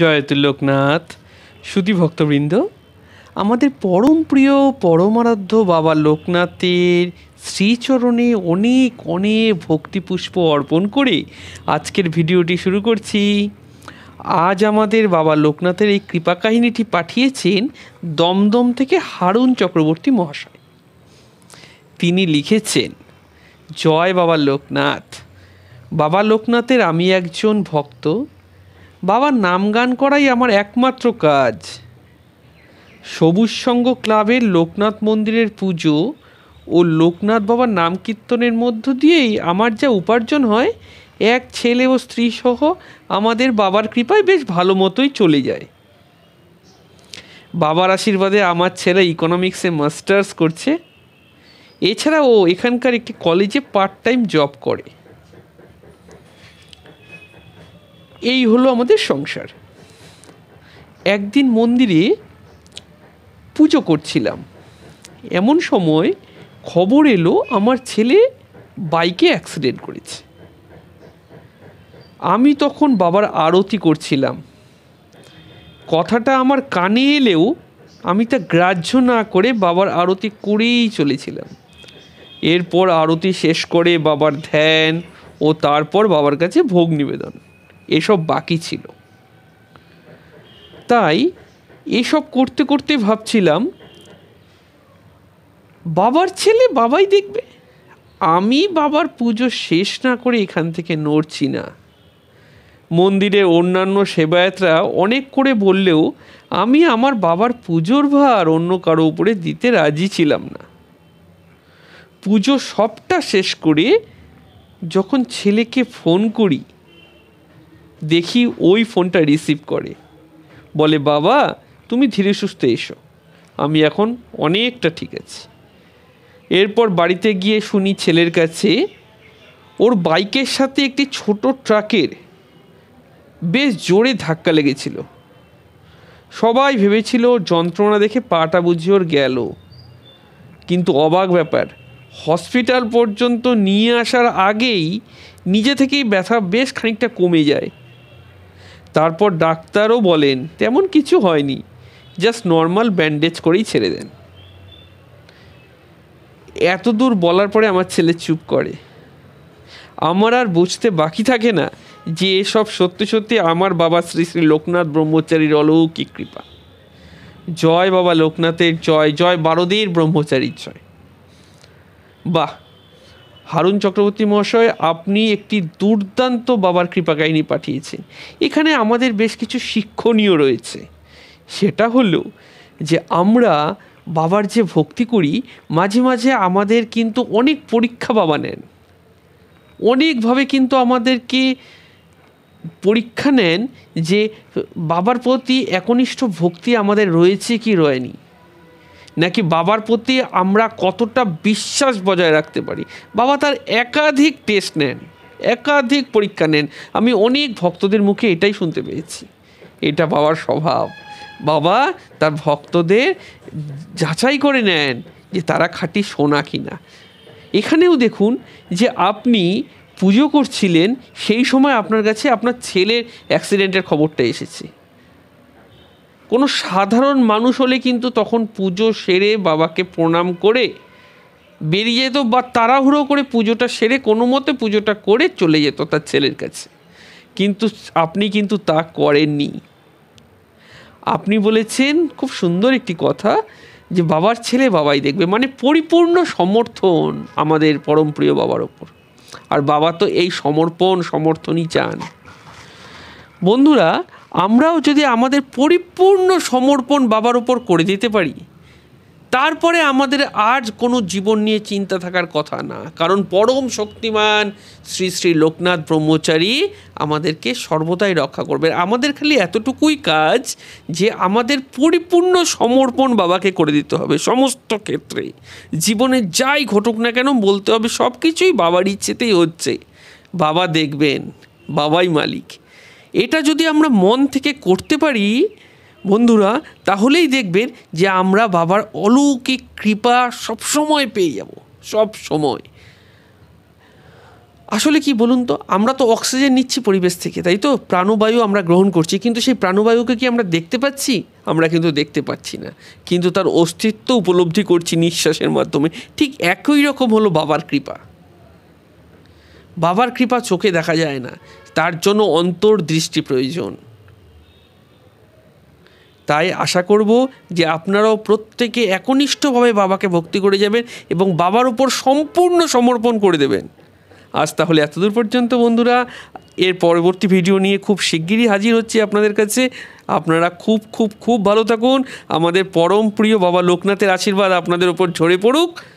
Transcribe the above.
জয়তুল্লোকনাথ শুধু ভক্তবৃন্দ আমাদের পরম প্রিয় পরমারাধ্য বাবা লোকনাথের শ্রীচরণে অনেক অনেক ভক্তিপুষ্প অর্পণ করে আজকের ভিডিওটি শুরু করছি আজ আমাদের বাবা লোকনাথের এই কৃপা কাহিনীটি পাঠিয়েছেন দমদম থেকে হারুন চক্রবর্তী মহাশয় তিনি লিখেছেন জয় বাবা লোকনাথ বাবা লোকনাথের আমি একজন ভক্ত বাবার নাম গান করাই আমার একমাত্র কাজ সবুজ সঙ্গ ক্লাবের লোকনাথ মন্দিরের পুজো ও লোকনাথ বাবার নাম কীর্তনের মধ্য দিয়েই আমার যা উপার্জন হয় এক ছেলে ও স্ত্রী সহ আমাদের বাবার কৃপায় বেশ ভালো মতোই চলে যায় বাবার আশীর্বাদে আমার ছেলে ইকোনমিক্সে মাস্টার্স করছে এছাড়া ও এখানকার একটি কলেজে পার্ট টাইম জব করে এই হলো আমাদের সংসার একদিন মন্দিরে পুজো করছিলাম এমন সময় খবর এলো আমার ছেলে বাইকে অ্যাক্সিডেন্ট করেছে আমি তখন বাবার আরতি করছিলাম কথাটা আমার কানে এলেও আমি তা গ্রাহ্য না করে বাবার আরতি করেই চলেছিলাম এরপর আরতি শেষ করে বাবার ধ্যান ও তারপর বাবার কাছে ভোগ নিবেদন এসব বাকি ছিল তাই এসব করতে করতে ভাবছিলাম বাবার ছেলে বাবাই দেখবে আমি বাবার পুজো শেষ না করে এখান থেকে নড়ছি না মন্দিরে অন্যান্য সেবায়তরা অনেক করে বললেও আমি আমার বাবার পুজোর ভার অন্য কারো উপরে দিতে রাজি ছিলাম না পুজো সবটা শেষ করে যখন ছেলেকে ফোন করি দেখি ওই ফোনটা রিসিভ করে বলে বাবা তুমি ধীরে সুস্থে এসো আমি এখন অনেকটা ঠিক আছি এরপর বাড়িতে গিয়ে শুনি ছেলের কাছে ওর বাইকের সাথে একটি ছোট ট্রাকের বেশ জোরে ধাক্কা লেগেছিল সবাই ভেবেছিল যন্ত্রণা দেখে পাটা বুঝি ওর গেল কিন্তু অবাক ব্যাপার হসপিটাল পর্যন্ত নিয়ে আসার আগেই নিজে থেকেই ব্যথা বেশ খানিকটা কমে যায় তারপর ডাক্তারও বলেন তেমন কিছু হয়নি জাস্ট নর্মাল ব্যান্ডেজ করেই ছেড়ে দেন এত দূর বলার পরে আমার ছেলে চুপ করে আমার আর বুঝতে বাকি থাকে না যে এসব সত্যি সত্যি আমার বাবা শ্রী শ্রী লোকনাথ ব্রহ্মচারীর অলৌকিক কৃপা জয় বাবা লোকনাথের জয় জয় বারদের ব্রহ্মচারীর জয় বাহ হারুন চক্রবর্তী মহাশয় আপনি একটি দুর্দান্ত বাবার কৃপা কাহিনী পাঠিয়েছেন এখানে আমাদের বেশ কিছু শিক্ষণীয় রয়েছে সেটা হলো যে আমরা বাবার যে ভক্তি করি মাঝে মাঝে আমাদের কিন্তু অনেক পরীক্ষা বাবা নেন অনেকভাবে কিন্তু আমাদেরকে পরীক্ষা নেন যে বাবার প্রতি একনিষ্ঠ ভক্তি আমাদের রয়েছে কি রয়নি নাকি বাবার প্রতি আমরা কতটা বিশ্বাস বজায় রাখতে পারি বাবা তার একাধিক টেস্ট নেন একাধিক পরীক্ষা নেন আমি অনেক ভক্তদের মুখে এটাই শুনতে পেয়েছি এটা বাবার স্বভাব বাবা তার ভক্তদের যাচাই করে নেন যে তারা খাঁটি সোনা কিনা এখানেও দেখুন যে আপনি পুজো করছিলেন সেই সময় আপনার কাছে আপনার ছেলের অ্যাক্সিডেন্টের খবরটা এসেছে কোনো সাধারণ মানুষ হলে কিন্তু তখন পুজো সেরে বাবাকে প্রণাম করে বেরিয়ে যেত বা তাড়াহুড়ো করে পুজোটা সেরে কোনো মতে পুজোটা করে চলে যেত তার ছেলের কাছে কিন্তু আপনি কিন্তু তা করেননি আপনি বলেছেন খুব সুন্দর একটি কথা যে বাবার ছেলে বাবাই দেখবে মানে পরিপূর্ণ সমর্থন আমাদের পরমপ্রিয় বাবার ওপর আর বাবা তো এই সমর্পণ সমর্থনই চান বন্ধুরা আমরাও যদি আমাদের পরিপূর্ণ সমর্পণ বাবার ওপর করে দিতে পারি তারপরে আমাদের আর কোনো জীবন নিয়ে চিন্তা থাকার কথা না কারণ পরম শক্তিমান শ্রী শ্রী লোকনাথ ব্রহ্মচারী আমাদেরকে সর্বদাই রক্ষা করবে আমাদের খালি এতটুকুই কাজ যে আমাদের পরিপূর্ণ সমর্পণ বাবাকে করে দিতে হবে সমস্ত ক্ষেত্রে জীবনে যাই ঘটুক না কেন বলতে হবে সব কিছুই বাবার ইচ্ছেতেই হচ্ছে বাবা দেখবেন বাবাই মালিক এটা যদি আমরা মন থেকে করতে পারি বন্ধুরা তাহলেই দেখবেন যে আমরা বাবার অলৌকিক কৃপা সবসময় পেয়ে যাব সব সময় আসলে কি বলুন তো আমরা তো অক্সিজেন নিচ্ছি পরিবেশ থেকে তাই তো প্রাণবায়ু আমরা গ্রহণ করছি কিন্তু সেই প্রাণবায়ুকে কি আমরা দেখতে পাচ্ছি আমরা কিন্তু দেখতে পাচ্ছি না কিন্তু তার অস্তিত্ব উপলব্ধি করছি নিঃশ্বাসের মাধ্যমে ঠিক একই রকম হলো বাবার কৃপা বাবার কৃপা চোখে দেখা যায় না তার জন্য অন্তর্দৃষ্টি প্রয়োজন তাই আশা করব যে আপনারাও প্রত্যেকে একনিষ্ঠভাবে বাবাকে ভক্তি করে যাবেন এবং বাবার উপর সম্পূর্ণ সমর্পণ করে দেবেন আজ তাহলে এতদূর পর্যন্ত বন্ধুরা এর পরবর্তী ভিডিও নিয়ে খুব শিগগিরই হাজির হচ্ছে আপনাদের কাছে আপনারা খুব খুব খুব ভালো থাকুন আমাদের পরম প্রিয় বাবা লোকনাথের আশীর্বাদ আপনাদের ওপর ঝরে পড়ুক